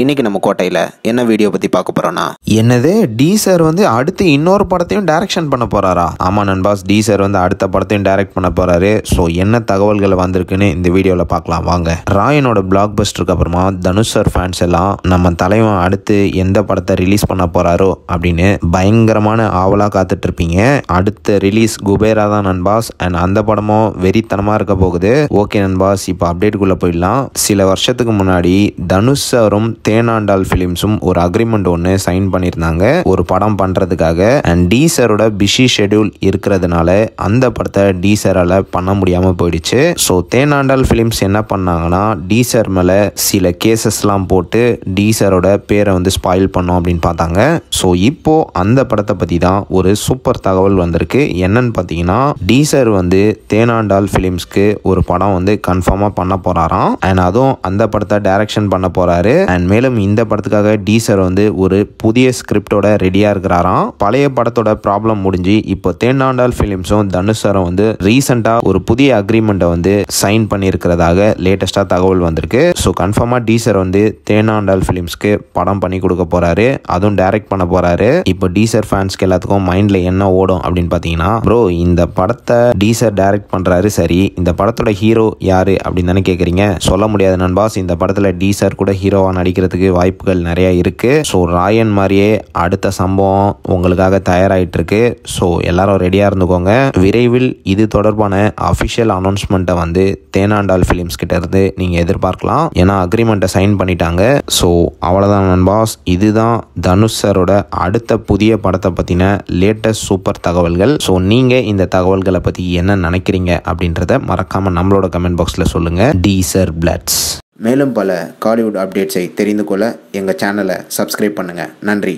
இன்றைக்கி நம்ம கோட்டையில் என்ன வீடியோ பற்றி பார்க்க போகிறோன்னா என்னது டி சார் வந்து அடுத்து இன்னொரு படத்தையும் டைரக்ஷன் பண்ண போகிறாரா ஆமாம் நண்பாஸ் டி சார் வந்து அடுத்த படத்தையும் டைரக்ட் பண்ண போகிறாரு ஸோ என்ன தகவல்கள் வந்திருக்குன்னு இந்த வீடியோவில் பார்க்கலாம் வாங்க ராயனோட பிளாக் பஸ்டருக்கு அப்புறமா தனுஷ் சார் ஃபேன்ஸ் எல்லாம் நம்ம தலைவன் அடுத்து எந்த படத்தை ரிலீஸ் பண்ண போகிறாரோ அப்படின்னு பயங்கரமான ஆவலாக இருப்பீங்க அடுத்த ரிலீஸ் குபேரா தான் நண்பாஸ் அண்ட் அந்த படமும் வெறித்தனமாக இருக்க போகுது ஓகே நண்பாஸ் இப்போ அப்டேட்டுக்குள்ளே போயிடலாம் சில வருஷத்துக்கு முன்னாடி தனுஷ் சாரும் தேனாண்டாள் ஃபிலிம்ஸும் ஒரு அக்ரிமெண்ட் ஒன்று சைன் பண்ணியிருந்தாங்க ஒரு படம் பண்ணுறதுக்காக அண்ட் டி சாரோட பிஸி ஷெடியூல் இருக்கிறதுனால அந்த படத்தை டி பண்ண முடியாமல் போயிடுச்சு ஸோ தேனாண்டாள் ஃபிலிம்ஸ் என்ன பண்ணாங்கன்னா டி மேலே சில கேசஸ்லாம் போட்டு டி பேரை வந்து ஸ்பாயில் பண்ணோம் அப்படின்னு பார்த்தாங்க ஸோ இப்போது அந்த படத்தை பற்றி தான் ஒரு சூப்பர் தகவல் வந்திருக்கு என்னன்னு பார்த்தீங்கன்னா டி வந்து தேனாண்டாள் ஃபிலிம்ஸ்க்கு ஒரு படம் வந்து கன்ஃபார்மாக பண்ண போகிறாராம் அண்ட் அதுவும் அந்த படத்தை டைரக்ஷன் பண்ண போகிறாரு அண்ட் மேலும் இந்த படத்துக்காக டீசர் வந்து ஒரு புதிய ஸ்கிரிப்டோட ரெடியாக இருக்கிறாராம் பழைய படத்தோட ப்ராப்ளம் முடிஞ்சு இப்போ தேனாண்டால் ஃபிலிம்ஸும் தனுஷரும் வந்து ரீசெண்டாக ஒரு புதிய அக்ரிமெண்ட்டை வந்து சைன் பண்ணியிருக்கிறதாக லேட்டஸ்ட்டாக தகவல் வந்திருக்கு ஸோ கன்ஃபார்மாக டீசர் வந்து தேனாண்டால் ஃபிலிம்ஸ்க்கு படம் பண்ணி கொடுக்க போகிறாரு அதுவும் டைரக்ட் பண்ண போகிறாரு இப்போ டீசர் ஃபேன்ஸ்க்கு எல்லாத்துக்கும் மைண்டில் என்ன ஓடும் அப்படின்னு பார்த்தீங்கன்னா ப்ரோ இந்த படத்தை டீசர் டைரக்ட் பண்ணுறாரு சரி இந்த படத்தோட ஹீரோ யார் அப்படின்னு தானே கேட்குறீங்க சொல்ல முடியாது நண்பாஸ் இந்த படத்தில் டீசர் கூட ஹீரோவாக நடிக்கிற கிடைக்கிறதுக்கு வாய்ப்புகள் நிறைய இருக்குது ஸோ ராயன் மாதிரியே அடுத்த சம்பவம் உங்களுக்காக தயாராகிட்டு இருக்கு ஸோ எல்லாரும் ரெடியாக இருந்துக்கோங்க விரைவில் இது தொடர்பான அபிஷியல் அனௌன்ஸ்மெண்ட்டை வந்து தேனாண்டால் ஃபிலிம்ஸ் கிட்ட இருந்து நீங்கள் எதிர்பார்க்கலாம் ஏன்னா அக்ரிமெண்ட்டை சைன் பண்ணிட்டாங்க ஸோ அவ்வளோதான் நண்பாஸ் இதுதான் தனுஷ் சாரோட அடுத்த புதிய படத்தை பற்றின லேட்டஸ்ட் சூப்பர் தகவல்கள் ஸோ நீங்கள் இந்த தகவல்களை பற்றி என்ன நினைக்கிறீங்க அப்படின்றத மறக்காமல் நம்மளோட கமெண்ட் பாக்ஸில் சொல்லுங்கள் டீசர் பிளட்ஸ் மேலும் பல காலிவுட் அப்டேட்ஸை தெரிந்து கொள்ள எங்கள் சேனலை சப்ஸ்கிரைப் பண்ணுங்கள் நன்றி